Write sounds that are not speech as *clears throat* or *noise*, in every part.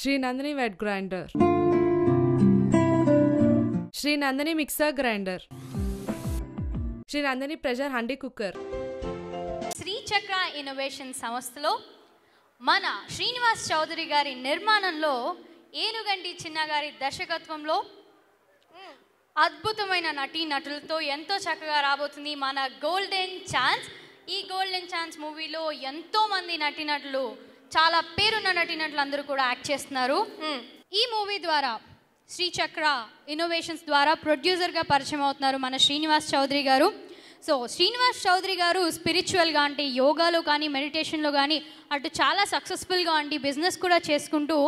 Shri Nandini wet grinder Sri Nandini mixer grinder Sri Nandini pressure handi cooker Sri Chakra innovation సంస్థలో మన శ్రీనివాస్ చౌదరి గారి నిర్మాణంలో ఏనుగంటి చిన్న గారి దర్శకత్వంలో అద్భుతమైన నటీ నటులతో ఎంతో చక్కగా రాబోతుంది మన గోల్డెన్ ఛాన్స్ ఈ గోల్డెన్ ఛాన్స్ మూవీలో ఎంతోమంది నటినట్లు చాలా పేరున్న నటినట్లు అందరూ కూడా యాక్ట్ చేస్తున్నారు hmm. ఈ మూవీ ద్వారా శ్రీ చక్ర ఇన్నోవేషన్స్ ద్వారా ప్రొడ్యూసర్గా పరిచయం అవుతున్నారు మన శ్రీనివాస్ చౌదరి గారు సో శ్రీనివాస్ చౌదరి గారు స్పిరిచువల్గా అంటే యోగాలో కానీ మెడిటేషన్లో కానీ అటు చాలా సక్సెస్ఫుల్గా అండి బిజినెస్ కూడా చేసుకుంటూ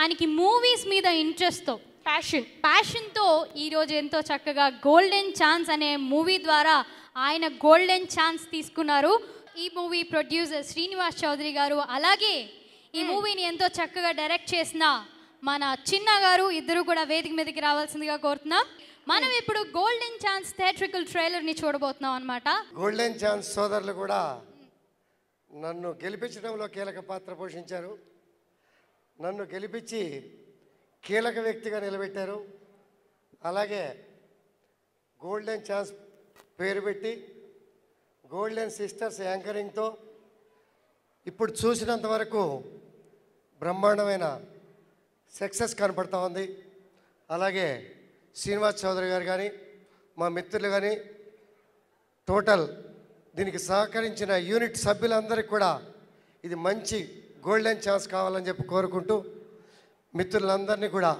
ఆయనకి మూవీస్ మీద ఇంట్రెస్ట్తో ప్యాషన్ ప్యాషన్తో ఈరోజు ఎంతో చక్కగా గోల్డెన్ ఛాన్స్ అనే మూవీ ద్వారా ఆయన గోల్డెన్ ఛాన్స్ తీసుకున్నారు ఈ మూవీ ప్రొడ్యూసర్ శ్రీనివాస్ చౌదరి గారు అలాగే ఈ మూవీని hmm. ఎంతో చక్కగా డైరెక్ట్ చేసిన మన చిన్న గారు ఇద్దరు కూడా వేదిక మీదకి రావాల్సిందిగా కోరుతున్నాం మనం hmm. ఇప్పుడు గోల్డెన్ ఛాన్స్ థియేట్రికల్ ట్రైలర్ ని చూడబోతున్నాం అనమాట గోల్డెన్ ఛాన్స్ సోదరులు కూడా నన్ను గెలిపించడంలో కీలక పాత్ర పోషించారు నన్ను గెలిపించి కీలక వ్యక్తిగా నిలబెట్టారు అలాగే గోల్డెన్ ఛాన్స్ పేరు పెట్టి గోల్డెన్ సిస్టర్స్ యాంకరింగ్తో ఇప్పుడు చూసినంత వరకు బ్రహ్మాండమైన సక్సెస్ కనపడుతూ ఉంది అలాగే శ్రీనివాస్ చౌదరి గారు కానీ మా మిత్రులు కానీ టోటల్ దీనికి సహకరించిన యూనిట్ సభ్యులందరికీ కూడా ఇది మంచి గోల్డెన్ ఛాన్స్ కావాలని చెప్పి కోరుకుంటూ మిత్రులందరినీ కూడా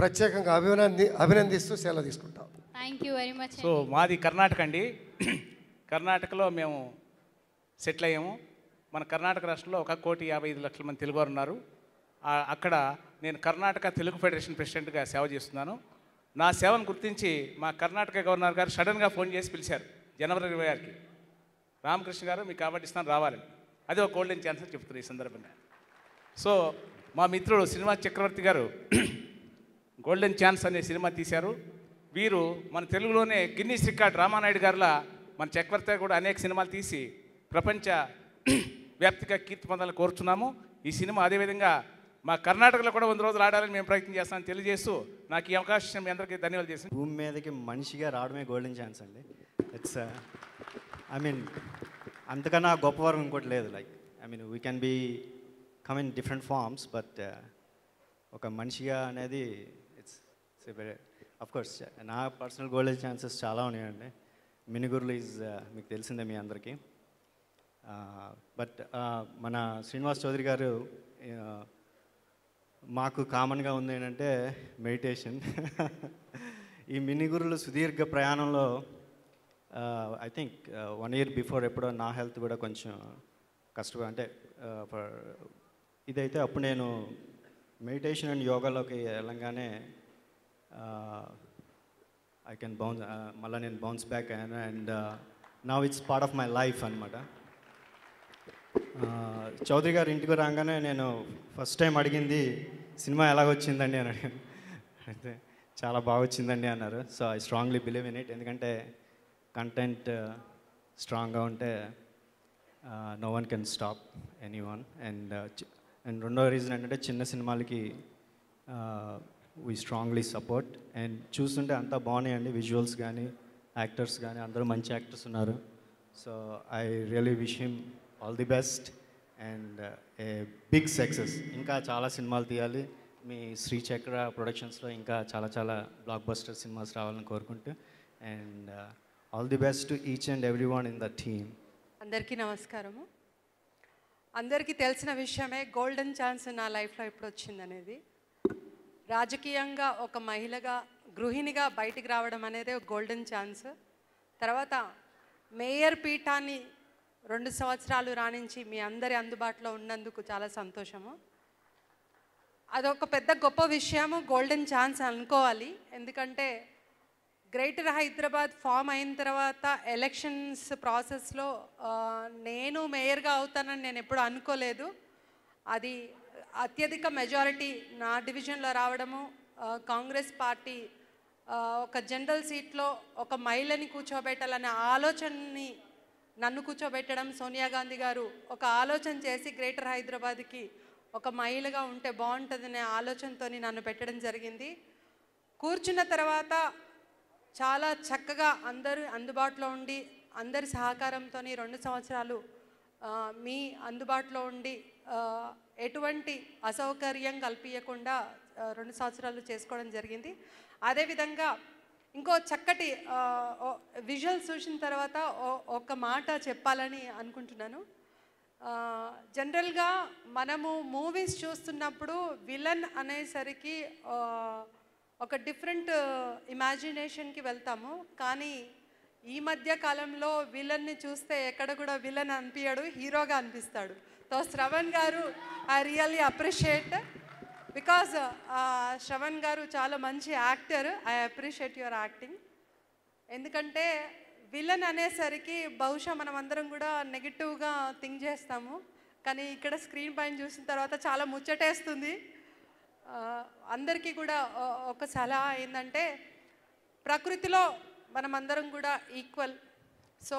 ప్రత్యేకంగా అభినంది అభినందిస్తూ సెలవు తీసుకుంటాం thank you very much so మాది కర్ణాటక అండి కర్ణాటకలో మేము సెటిల్ అయ్యాము మన కర్ణాటక రాష్ట్రంలో ఒక కోటి యాభై ఐదు లక్షల మంది తెలుగువారు ఉన్నారు అక్కడ నేను కర్ణాటక తెలుగు ఫెడరేషన్ ప్రెసిడెంట్గా సేవ చేస్తున్నాను నా సేవను గుర్తించి మా కర్ణాటక గవర్నర్ గారు సడన్గా ఫోన్ చేసి పిలిచారు జనవరి ఇరవై ఆరుకి రామకృష్ణ గారు మీకు కాబట్టి ఇస్తాను రావాలని అది ఒక గోల్డెన్ ఛాన్స్ అని చెప్తున్నారు ఈ సందర్భంగా సో మా మిత్రుడు శ్రీనివాస్ చక్రవర్తి గారు గోల్డెన్ *clears throat* ఛాన్స్ అనే సినిమా తీశారు వీరు మన తెలుగులోనే గిన్నీస్ రికార్డ్ రామానాయుడు గారిలా మన చక్రవర్తి కూడా అనేక సినిమాలు తీసి ప్రపంచ *clears throat* వ్యాప్తిగా కీర్తి పొందాలని కోరుతున్నాము ఈ సినిమా అదేవిధంగా మా కర్ణాటకలో కూడా వంద రోజులు ఆడాలని మేము ప్రయత్నం చేస్తామని తెలియజేస్తూ నాకు ఈ అవకాశం మీ అందరికీ ధన్యవాదాలు చేసి భూమి మీదకి మనిషిగా రావడమే గోల్డెన్ ఛాన్స్ అండి ఇట్స్ ఐ మీన్ అంతకన్నా గొప్ప ఇంకోటి లేదు like I mean we can be come in different forms but ఒక మనిషిగా అనేది ఇట్స్ ఇట్స్ కోర్స్ నా పర్సనల్ గోల్డ్ ఛాన్సెస్ చాలా ఉన్నాయండి మినిగురులు ఈజ్ uh, మీకు తెలిసిందే మీ అందరికీ బట్ uh, uh, మన శ్రీనివాస్ చౌదరి గారు మాకు కామన్గా ఉంది ఏంటంటే మెడిటేషన్ *laughs* ఈ మినిగురులు సుదీర్ఘ ప్రయాణంలో I think one year before ఎప్పుడో నా హెల్త్ కూడా కొంచెం కష్టం అంటే ఇదైతే అప్పుడు నేను మెడిటేషన్ అండ్ యోగాలోకి వెళ్ళంగానే ఐ కెన్ బౌన్స్ మళ్ళీ నేను బౌన్స్ బ్యాక్ అయ్యాను అండ్ నా it's part of my life అనమాట చౌదరి గారి ఇంటికి రాగానే నేను ఫస్ట్ టైం అడిగింది సినిమా ఎలాగొచ్చిందండి అని అడిగాను అయితే చాలా బాగా వచ్చిందండి అన్నారు so I strongly believe in it ఎందుకంటే కంటెంట్ స్ట్రాంగ్గా uh, ఉంటే no one can stop any one and and రెండో రీజన్ ఏంటంటే చిన్న సినిమాలకి uh, we strongly support and చూస్తుంటే అంతా బాగున్నాయండి విజువల్స్ కానీ యాక్టర్స్ కానీ అందరూ మంచి యాక్టర్స్ ఉన్నారు so I really wish him all the best and a big success ఇంకా చాలా సినిమాలు తీయాలి మీ శ్రీ చక్ర ప్రొడక్షన్స్లో ఇంకా చాలా చాలా బ్లాక్ బస్టర్ సినిమాస్ రావాలని కోరుకుంటూ and all the best to each and every one in the team అందరికీ నమస్కారము అందరికీ తెలిసిన విషయమే గోల్డెన్ ఛాన్స్ నా లైఫ్లో ఇప్పుడు వచ్చిందనేది రాజకీయంగా ఒక మహిళగా గృహిణిగా బయటికి రావడం అనేది ఒక గోల్డెన్ ఛాన్స్ తర్వాత మేయర్ పీఠాన్ని రెండు సంవత్సరాలు రాణించి మీ అందరి అందుబాటులో ఉన్నందుకు చాలా సంతోషము అదొక పెద్ద గొప్ప విషయము గోల్డెన్ ఛాన్స్ అనుకోవాలి ఎందుకంటే గ్రేటర్ హైదరాబాద్ ఫామ్ అయిన తర్వాత ఎలక్షన్స్ ప్రాసెస్లో నేను మేయర్గా అవుతానని నేను ఎప్పుడు అనుకోలేదు అది అత్యధిక మెజారిటీ నా డివిజన్లో రావడము కాంగ్రెస్ పార్టీ ఒక జనరల్ సీట్లో ఒక మహిళని కూర్చోబెట్టాలనే ఆలోచనని నన్ను కూర్చోబెట్టడం సోనియా గాంధీ గారు ఒక ఆలోచన చేసి గ్రేటర్ హైదరాబాద్కి ఒక మహిళగా ఉంటే బాగుంటుందనే ఆలోచనతో నన్ను పెట్టడం జరిగింది కూర్చున్న తర్వాత చాలా చక్కగా అందరూ అందుబాటులో ఉండి అందరి సహకారంతో రెండు సంవత్సరాలు మీ అందుబాటులో ఉండి ఎటువంటి అసౌకర్యం కల్పించకుండా రెండు సంవత్సరాలు చేసుకోవడం జరిగింది అదేవిధంగా ఇంకో చక్కటి విజువల్ చూసిన తర్వాత ఒక మాట చెప్పాలని అనుకుంటున్నాను జనరల్గా మనము మూవీస్ చూస్తున్నప్పుడు విలన్ అనేసరికి ఒక డిఫరెంట్ ఇమాజినేషన్కి వెళ్తాము కానీ ఈ మధ్య కాలంలో విలన్ని చూస్తే ఎక్కడ కూడా విలన్ అనిపించడు హీరోగా అనిపిస్తాడు సో శ్రవణ్ గారు I really appreciate because Shravan గారు చాలా మంచి actor I appreciate your acting ఎందుకంటే విలన్ అనేసరికి బహుశా మనం అందరం కూడా నెగిటివ్గా థింక్ చేస్తాము కానీ ఇక్కడ స్క్రీన్ పైన చూసిన తర్వాత చాలా ముచ్చటేస్తుంది అందరికీ కూడా ఒక సలహా ఏంటంటే ప్రకృతిలో మనమందరం కూడా ఈక్వల్ సో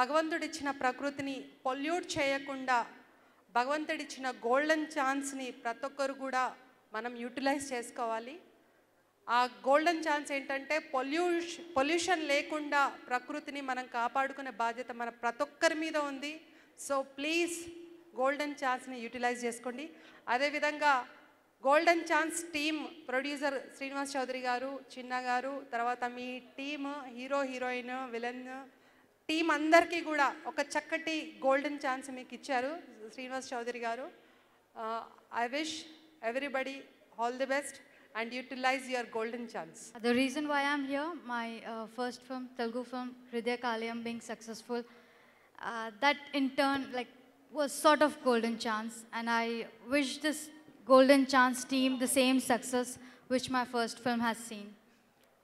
భగవంతుడిచ్చిన ప్రకృతిని పొల్యూట్ చేయకుండా భగవంతుడిచ్చిన గోల్డెన్ ఛాన్స్ని ప్రతి ఒక్కరు కూడా మనం యూటిలైజ్ చేసుకోవాలి ఆ గోల్డెన్ ఛాన్స్ ఏంటంటే పొల్యూష్ పొల్యూషన్ లేకుండా ప్రకృతిని మనం కాపాడుకునే బాధ్యత మన ప్రతి ఒక్కరి మీద ఉంది సో ప్లీజ్ గోల్డెన్ ఛాన్స్ని యూటిలైజ్ చేసుకోండి అదేవిధంగా golden chance team producer Srinivas Chowdary గారు చిన్న గారు తర్వాత మీ టీమ్ హీరో హీరోయిన్ విలన్ టీం అందరికీ కూడా ఒక చక్కటి గోల్డెన్ ఛాన్స్ మీకు ఇచ్చారు శ్రీనివాస్ చౌదరి గారు I wish everybody all the best and utilize your golden chance. The reason why I'm here, my uh, first film, Telugu film, Hridaya Kalyam being successful, uh, that in turn like was sort of golden chance and I wish this golden chance team the same success which my first film has seen.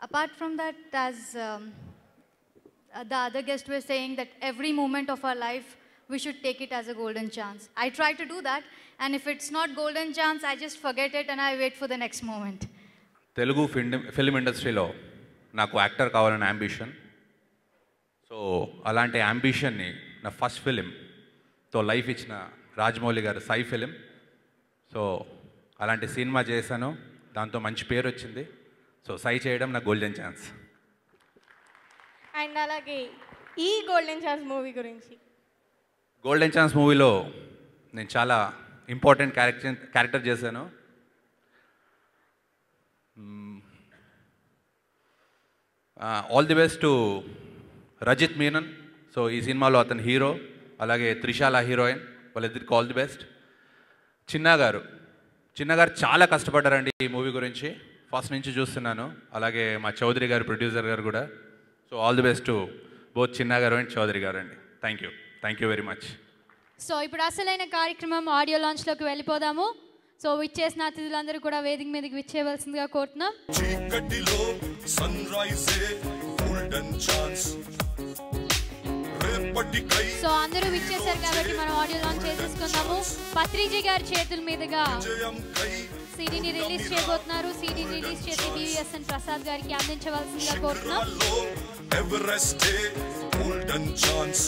Apart from that, as um, the other guest was saying that every moment of our life, we should take it as a golden chance. I try to do that, and if it's not golden chance, I just forget it and I wait for the next moment. Telugu film ఇండస్ట్రీలో నాకు actor కావాలని ambition so అలాంటి అంబిషన్ని నా first ఫిలింతో life ఇచ్చిన రాజమౌళి గారు Sai film so అలాంటి సినిమా చేశాను దాంతో మంచి పేరు వచ్చింది సో సై చేయడం నా గోల్డెన్ ఛాన్స్ అండ్ అలాగే ఈ గోల్డెన్ ఛాన్స్ మూవీ గురించి గోల్డెన్ ఛాన్స్ మూవీలో నేను చాలా ఇంపార్టెంట్ క్యారెక్టర్ క్యారెక్టర్ చేశాను all the best to Rajith Menon so ఈ సినిమాలో అతను హీరో అలాగే త్రిషాల హీరోయిన్ వాళ్ళిద్దరికి ఆల్ ది బెస్ట్ చిన్నా గారు చిన్నగారు చాలా కష్టపడ్డారండి ఈ మూవీ గురించి ఫస్ట్ నుంచి చూస్తున్నాను అలాగే మా చౌదరి గారు ప్రొడ్యూసర్ గారు కూడా so all the best to both Chinna గారు అండ్ చౌదరి గారు అండి thank you thank you very much so ఇప్పుడు అసలైన కార్యక్రమం ఆడియో లాంచ్లోకి వెళ్ళిపోదాము సో విచ్చేసిన అతిథులందరూ కూడా వేదిక మీదకి విచ్చేయవలసిందిగా కోరుతున్నాం చీకటిలో sunrise golden chance so అందరూ విచ్చేసారు కాబట్టి మనం ఆడియో లాంచ్ చేసేసుకుందాము పత్రిజీ గారి చేతుల మీదుగా సిడీని రిలీజ్ చేయబోతున్నారు సిడీని రిలీజ్ చేసి బీవీఎస్ఎన్ ప్రసాద్ గారికి అందించవలసిందిగా కోరుతున్నాం ఎవరెస్ట్ గోల్డెన్ eh, ఛాన్స్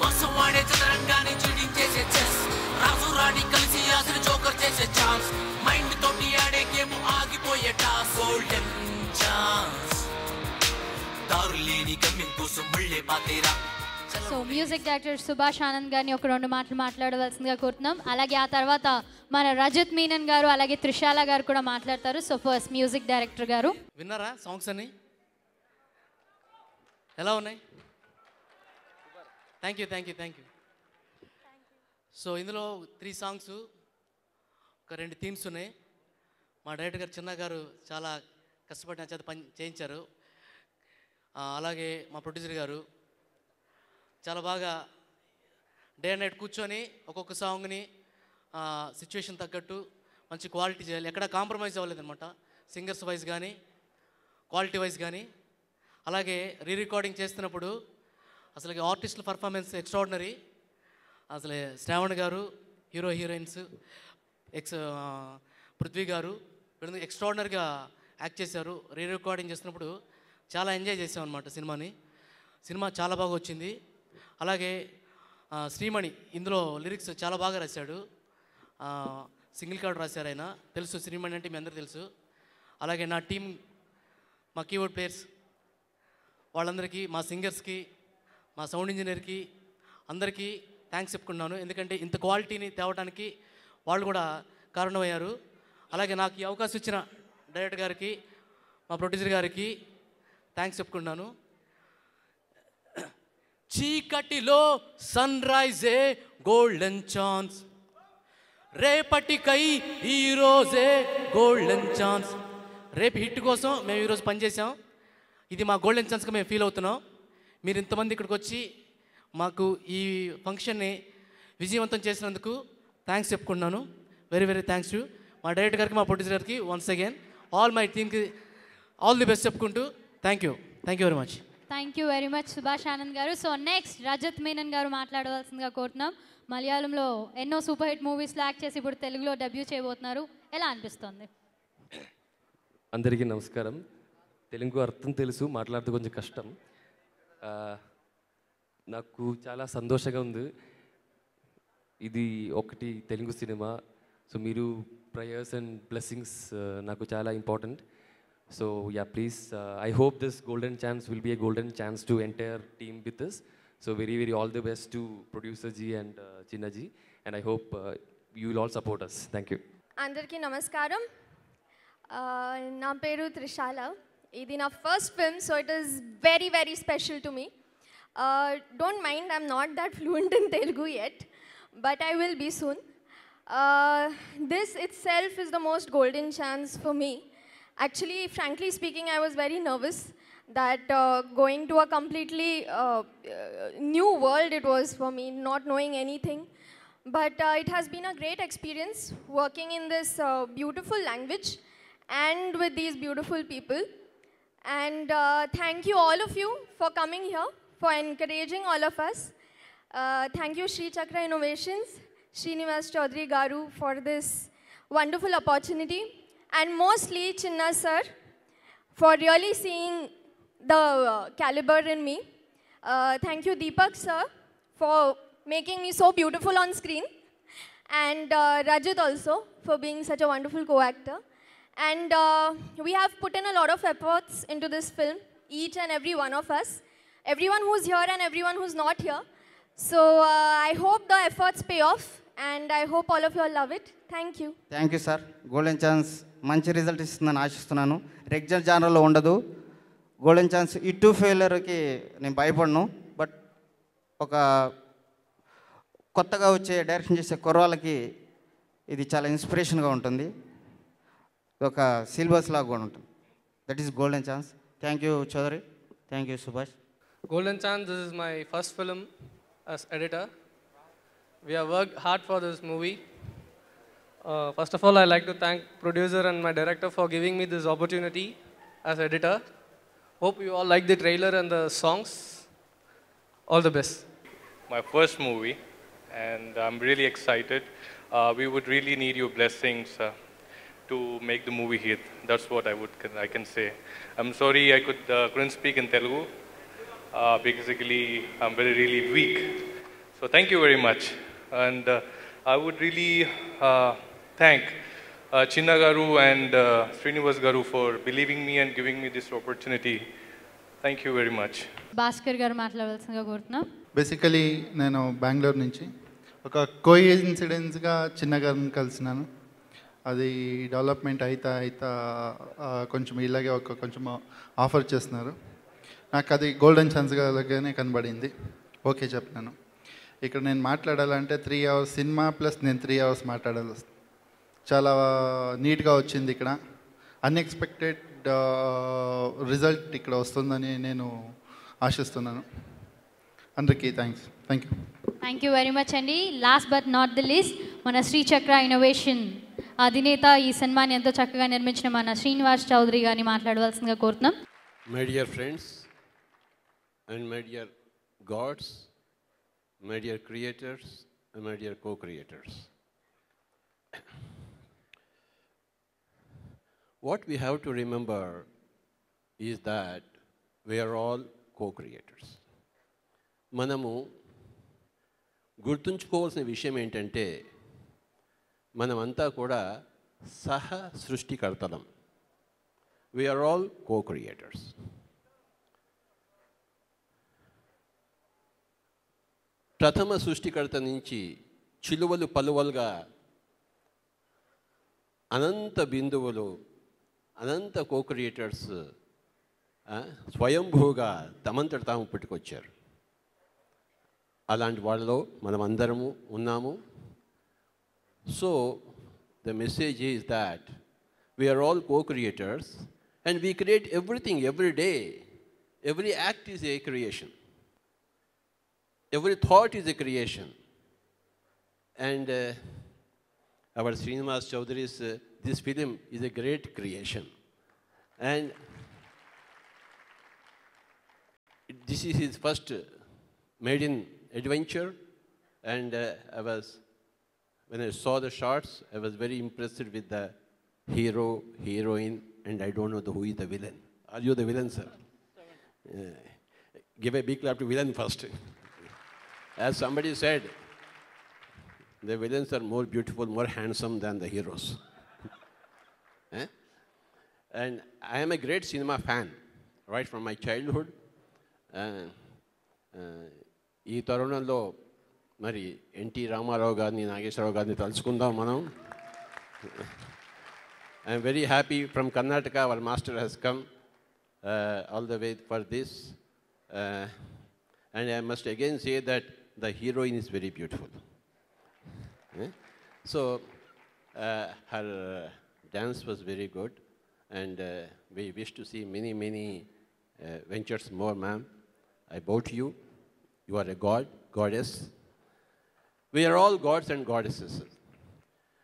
మసు వాడే చదరంగాన్ని జడించేసే చెస్ రాజు రాణి కలిసి జోకర్ చేసే ఛాన్స్ మైండ్ తోటి ఆడే గేమ్ ఆగిపోయే టాస్ గోల్డెన్ ఛాన్స్ దారు లేని గమ్యం కోసం మళ్ళీ పాతేరా so music director Subhash Anand గారిని ఒక రెండు మాటలు మాట్లాడవలసిందిగా కోరుతున్నాం అలాగే ఆ తర్వాత మన రజత్ మీనన్ గారు అలాగే త్రిషాల గారు కూడా మాట్లాడతారు సో ఫస్ట్ మ్యూజిక్ డైరెక్టర్ గారు విన్నారా సాంగ్స్ అని ఎలా ఉన్నాయి thank you thank you thank you so ఇందులో త్రీ సాంగ్స్ ఒక రెండు థీమ్స్ ఉన్నాయి మా డైరెక్టర్ గారు చిన్న గారు చాలా కష్టపడి చేత పని చేయించారు అలాగే మా ప్రొడ్యూసర్ గారు చాలా బాగా డే అండ్ నైట్ కూర్చొని ఒక్కొక్క సాంగ్ని సిచ్యువేషన్ తగ్గట్టు మంచి క్వాలిటీ చేయాలి ఎక్కడ కాంప్రమైజ్ అవ్వలేదనమాట సింగర్స్ వైజ్ కానీ క్వాలిటీ వైజ్ కానీ అలాగే రీ రికార్డింగ్ చేస్తున్నప్పుడు అసలు ఆర్టిస్టుల పర్ఫార్మెన్స్ ఎక్స్ట్రాడినరీ అసలు శ్రావణ్ గారు హీరో హీరోయిన్స్ ఎక్స్ పృథ్వీ గారు వీళ్ళని ఎక్స్ట్రాడినరీగా యాక్ట్ చేశారు రీ రికార్డింగ్ చేసినప్పుడు చాలా ఎంజాయ్ చేసాం అనమాట సినిమాని సినిమా చాలా బాగా వచ్చింది అలాగే శ్రీమణి ఇందులో లిరిక్స్ చాలా బాగా రాశాడు సింగిల్ కార్డు రాశారు ఆయన తెలుసు శ్రీమణి అంటే మీ అందరూ తెలుసు అలాగే నా టీం మా కీవర్డ్ ప్లేయర్స్ వాళ్ళందరికీ మా సింగర్స్కి మా సౌండ్ ఇంజనీర్కి అందరికీ థ్యాంక్స్ చెప్పుకున్నాను ఎందుకంటే ఇంత క్వాలిటీని తేవడానికి వాళ్ళు కూడా కారణమయ్యారు అలాగే నాకు ఈ అవకాశం ఇచ్చిన డైరెక్టర్ గారికి మా ప్రొడ్యూసర్ గారికి థ్యాంక్స్ చెప్పుకున్నాను చీకటిలో సన్ రైజే గోల్డెన్ ఛాన్స్ రేపటికై ఈరోజే గోల్డెన్ ఛాన్స్ రేపు హిట్ కోసం మేము ఈరోజు పనిచేసాం ఇది మా గోల్డెన్ ఛాన్స్గా మేము ఫీల్ అవుతున్నాం మీరు ఇంతమంది ఇక్కడికి వచ్చి మాకు ఈ ఫంక్షన్ని విజయవంతం చేసినందుకు థ్యాంక్స్ చెప్పుకుంటున్నాను వెరీ వెరీ థ్యాంక్స్ యూ మా డైరెక్టర్ గారికి మా ప్రొడ్యూసర్ గారికి once again all my think all the best చెప్పుకుంటూ thank you thank you very much thank you very much Subhash Anand గారు సో నెక్స్ట్ రజత్ మీనన్ గారు మాట్లాడవలసిందిగా కోరుతున్నాం మలయాళంలో ఎన్నో సూపర్ హిట్ మూవీస్ యాక్ట్ చేసి ఇప్పుడు తెలుగులో డెబ్యూ చేయబోతున్నారు ఎలా అనిపిస్తుంది అందరికీ నమస్కారం తెలుగు అర్థం తెలుసు మాట్లాడితే కొంచెం కష్టం నాకు చాలా సంతోషంగా ఉంది ఇది ఒకటి తెలుగు సినిమా సో మీరు ప్రేయర్స్ అండ్ బ్లెస్సింగ్స్ నాకు చాలా important so yeah please I hope this golden chance will be a golden chance to entire team with this so very very all the best to producer ji and Chinnaji and I hope you will all support us thank you అందరికీ నమస్కారం నా పేరు Trishala It is our first film, so it is very, very special to me. Uh, don't mind, I'm not that *laughs* fluent in Telugu yet, but I will be soon. Uh, this itself is the most golden chance for me. Actually, frankly speaking, I was very nervous that uh, going to a completely uh, uh, new world it was for me, not knowing anything. But uh, it has been a great experience working in this beautiful language and with these beautiful people. And uh, thank you all of you for coming here, for encouraging all of us. Uh, thank you Sri Chakra Innovations, Srinivas Chaudhary Garu for this wonderful opportunity. And mostly Chinna sir for really seeing the uh, caliber in me. Uh, thank you Deepak sir for making me so beautiful on screen. And uh, Rajit also for being such a wonderful co-actor. And uh, we have put in a lot of efforts into this film, each and every one of us. Everyone who's here and everyone who's not here. So uh, I hope the efforts pay off and I hope all of you all love it. Thank you thank you sir golden chance మంచి result ఇస్తుందని ఆశిస్తున్నాను regular జానర్లో ఉండదు golden chance ఇటు ఫెయిలర్కి నేను భయపడను but ఒక కొత్తగా వచ్చే డైరెక్షన్ చేసే కుర్రాళ్ళకి ఇది చాలా ఇన్స్పిరేషన్గా ఉంటుంది ఒక సిలబస్ లాగా కూడా ఉంటుంది that is golden chance thank you Chowdary thank you Subhash Golden Chance, this is my first film as editor. We have worked hard for this movie. Uh, first of all, I'd like to thank producer and my director for giving me this opportunity as editor. Hope you all like the trailer and the songs. All the best. My first movie, and I'm really excited. Uh, we would really need your blessings. to make the movie hit. That's what I would I can say. I'm sorry I could uh, couldn't speak in Telugu. Uh, basically, I'm very really weak. So thank you very much. And uh, I would really uh, thank uh, Chinna Garu and uh, Srinivas Garu for believing me and giving me this opportunity. Thank you very much Bhaskar గారు మాట్లాడవలసిందిగా కోరుతున్నాం basically నేను బెంగళూరు నుంచి ఒక కో ఇన్సిడెన్స్గా చిన్న గారిని కలిసినాను అది development అయితే అయితే కొంచెం ఇలాగే ఒక కొంచెం ఆఫర్ చేస్తున్నారు నాకు అది గోల్డెన్ ఛాన్స్గానే కనబడింది ఓకే చెప్పినాను ఇక్కడ నేను మాట్లాడాలంటే త్రీ అవర్స్ సినిమా ప్లస్ నేను త్రీ అవర్స్ మాట్లాడాలి చాలా నీట్గా వచ్చింది ఇక్కడ అన్ఎక్స్పెక్టెడ్ రిజల్ట్ ఇక్కడ వస్తుందని నేను ఆశిస్తున్నాను అందరికీ thanks thank you thank you very much అండి last but not the least మన శ్రీచక్ర ఇన్నోవేషన్ అధినేత ఈ సినిమాని ఎంతో చక్కగా నిర్మించిన మన శ్రీనివాస్ చౌదరి గారిని మాట్లాడవలసిందిగా కోరుతున్నాం my dear friends and my dear gods my dear creators and my dear co creators what we have to remember is that we are all co creators మనము గుర్తుంచుకోవాల్సిన విషయం ఏంటంటే మనమంతా కూడా సహ సృష్టికర్తలం వీఆర్ ఆల్ కో క్రియేటర్స్ ప్రథమ సృష్టికర్త నుంచి చిలువలు పలువలుగా అనంత బిందువులు అనంత కో క్రియేటర్స్ స్వయంభూగా తమంతట తాము పుట్టుకొచ్చారు అలాంటి వాళ్ళలో అందరము ఉన్నాము So the message is that we are all co-creators and we create everything every day. Every act is a creation. Every thought is a creation. And uh, our Srinivas Chowdhury's, uh, this film is a great creation. And this is his first uh, maiden adventure. And uh, I was when I saw the shots, I was very impressed with the hero, heroine, and I don't know the, who is the villain. Are you the villain, sir? give a big clap to villain first. As somebody said, the villains are more beautiful, more handsome than the heroes. *laughs* eh? And I am a great cinema fan, right from my childhood. ఈ uh, తరుణంలో uh, మరి ఎన్టీ రామారావు గారిని నాగేశ్వరరావు గారిని తలుచుకుందాం మనం I'm very happy from Karnataka వాళ్ళ master he's come all the way for this and I must again say that the heroine is very beautiful so her dance was very good and uh, we wish to see many, many uh, ventures more, ma'am. I bow to you. You are a god, goddess. We are all gods and goddesses.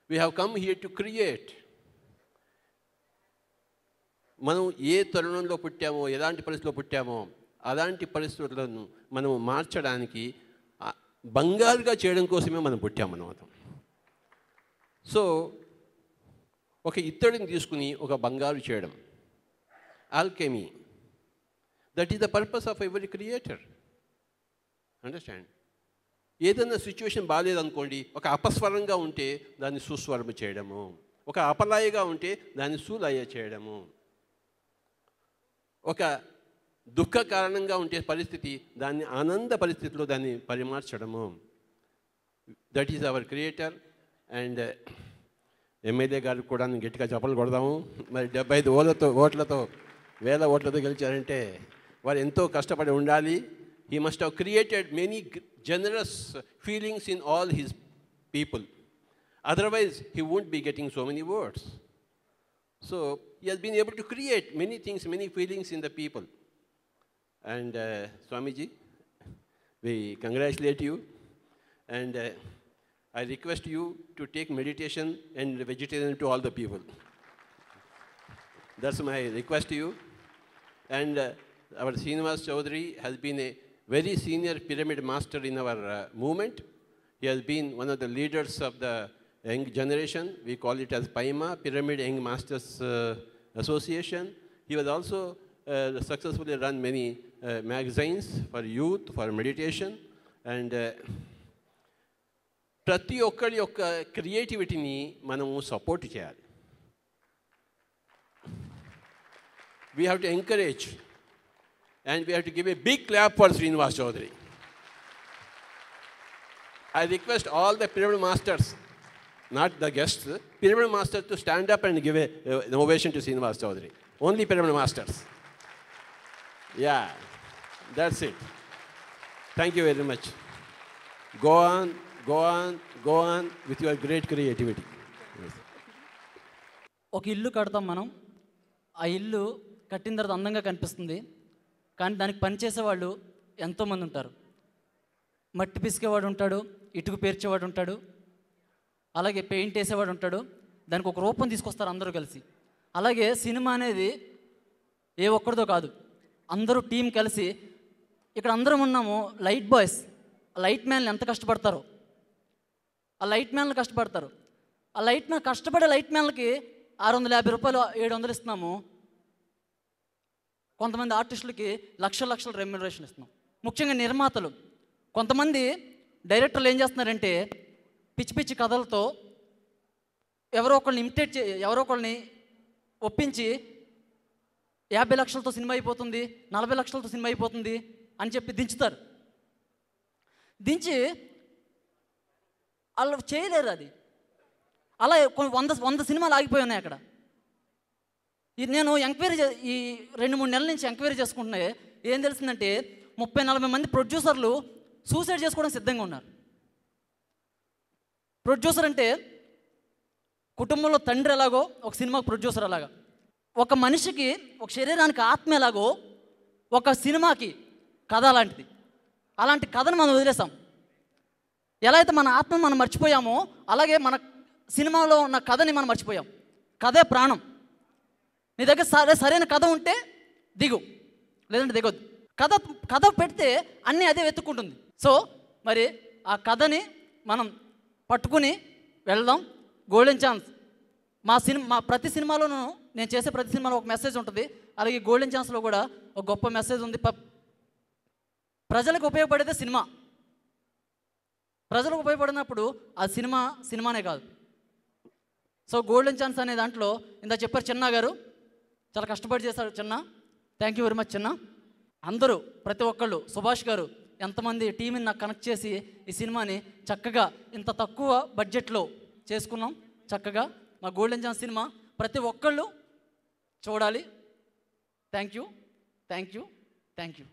We have come here to create. మనం ఏ తరుణంలో పుట్టామో ఎలాంటి పరిస్థితిలో పుట్టామో అలాంటి పరిస్థితులను మనం మార్చడానికి బంగారుగా చేయడం కోసమే మనం పుట్టామన్నమాట సో ఒక ఇత్తడిని తీసుకుని ఒక బంగారు చేయడం alchemy that is the purpose of every creator understand ఏదైనా సిచ్యువేషన్ బాగాలేదనుకోండి ఒక అపస్వరంగా ఉంటే దాన్ని సుస్వరం చేయడము ఒక అపలాయగా ఉంటే దాన్ని సూలయ చేయడము ఒక దుఃఖ కారణంగా ఉండే పరిస్థితి దాన్ని ఆనంద పరిస్థితిలో దాన్ని పరిమార్చడము that is our creator and MLA గారికి కూడా నేను గట్టిగా చెప్పలు కొడదాము మరి డెబ్బై ఐదు ఓట్లతో ఓట్లతో వేల ఓట్లతో గెలిచారంటే వారు ఎంతో కష్టపడి ఉండాలి He must have created many generous feelings in all his people. Otherwise, he wouldn't be getting so many words. So he has been able to create many things, many feelings in the people. And uh, Swamiji, we congratulate you. And uh, I request you to take meditation and vegetarian to all the people. That's my request to you. And uh, our Srinivas Chaudhary has been a very senior pyramid master in our uh, movement. He has been one of the leaders of the young generation. We call it as PIMA, Pyramid Young Masters uh, Association. He was also uh, successfully run many uh, magazines for youth, for meditation. and ప్రతి ఒక్కరి యొక్క క్రియేటివిటీని మనము support చేయాలి We have to encourage. And we have to give a big clap for Srinivas Chaudhary. I request all the pyramid masters, not the guests, pyramid masters to stand up and give a uh, ovation to Srinivas Chaudhary. Only pyramid masters. Yeah, that's it. Thank you very much. Go on, go on, go on with your great creativity. ఒక ఇల్లు కడతాం మనం ఆ ఇల్లు కట్టిన తర్వాత అందంగా కనిపిస్తుంది కానీ దానికి పనిచేసే వాళ్ళు ఎంతోమంది ఉంటారు మట్టి పిసికేవాడు ఉంటాడు ఇటుకు పేర్చేవాడు ఉంటాడు అలాగే పెయింట్ వేసేవాడు ఉంటాడు దానికి ఒక రూపం తీసుకొస్తారు అందరూ కలిసి అలాగే సినిమా అనేది ఏ ఒక్కరిదో కాదు అందరూ టీం కలిసి ఇక్కడ అందరం ఉన్నాము లైట్ బాయ్స్ లైట్ మ్యాన్లు ఎంత కష్టపడతారు ఆ లైట్ మ్యాన్లు కష్టపడతారు ఆ లైట్ మ్యాన్ కష్టపడే లైట్ మ్యాన్లకి ఆరు వందల యాభై రూపాయలు ఏడు వందలు ఇస్తున్నాము కొంతమంది ఆర్టిస్టులకి లక్ష లక్షల రెమ్యునరేషన్ ఇస్తున్నాం ముఖ్యంగా నిర్మాతలు కొంతమంది డైరెక్టర్లు ఏం చేస్తున్నారంటే పిచ్చి పిచ్చి కథలతో ఎవరో ఒకరిని ఇమిటేట్ చే ఎవరో ఒకరిని ఒప్పించి యాభై లక్షలతో సినిమా అయిపోతుంది నలభై లక్షలతో సినిమా అయిపోతుంది అని చెప్పి దించుతారు దించి వాళ్ళు చేయలేరు అది అలా వంద వంద సినిమాలు ఆగిపోయి ఉన్నాయి అక్కడ నేను ఎంక్వైరీ ఈ రెండు మూడు నెలల నుంచి ఎంక్వైరీ చేసుకుంటున్నాయి ఏం తెలిసిందంటే ముప్పై నలభై మంది ప్రొడ్యూసర్లు సూసైడ్ చేసుకోవడం సిద్ధంగా ఉన్నారు ప్రొడ్యూసర్ అంటే కుటుంబంలో తండ్రి ఎలాగో ఒక సినిమాకు ప్రొడ్యూసర్ అలాగా ఒక మనిషికి ఒక శరీరానికి ఆత్మ ఎలాగో ఒక సినిమాకి కథ అలాంటిది అలాంటి కథను మనం వదిలేసాం ఎలా అయితే మన ఆత్మ మనం మర్చిపోయామో అలాగే మన సినిమాలో ఉన్న కథని మనం మర్చిపోయాం కథే ప్రాణం నీ దగ్గర సరే సరైన కథ ఉంటే దిగు లేదంటే దిగొద్దు కథ కథ పెడితే అన్నీ అదే వెతుక్కుంటుంది సో మరి ఆ కథని మనం పట్టుకుని వెళ్దాం గోల్డెన్ ఛాన్స్ మా సినిమా మా ప్రతి సినిమాలోనూ నేను చేసే ప్రతి సినిమాలో ఒక మెసేజ్ ఉంటుంది అలాగే గోల్డెన్ ఛాన్స్లో కూడా ఒక గొప్ప మెసేజ్ ఉంది ప్రజలకు ఉపయోగపడేదే సినిమా ప్రజలకు ఉపయోగపడినప్పుడు ఆ సినిమా సినిమానే కాదు సో గోల్డెన్ ఛాన్స్ అనే దాంట్లో ఇంత చెప్పారు చిన్న గారు చాలా కష్టపడి చేశారు చిన్న థ్యాంక్ యూ వెరీ మచ్ చిన్న అందరూ ప్రతి ఒక్కళ్ళు సుభాష్ గారు ఎంతమంది టీంని నాకు కనెక్ట్ చేసి ఈ సినిమాని చక్కగా ఇంత తక్కువ బడ్జెట్లో చేసుకున్నాం చక్కగా మా గోల్డెన్ జాన్ సినిమా ప్రతి ఒక్కళ్ళు చూడాలి thank you thank you thank you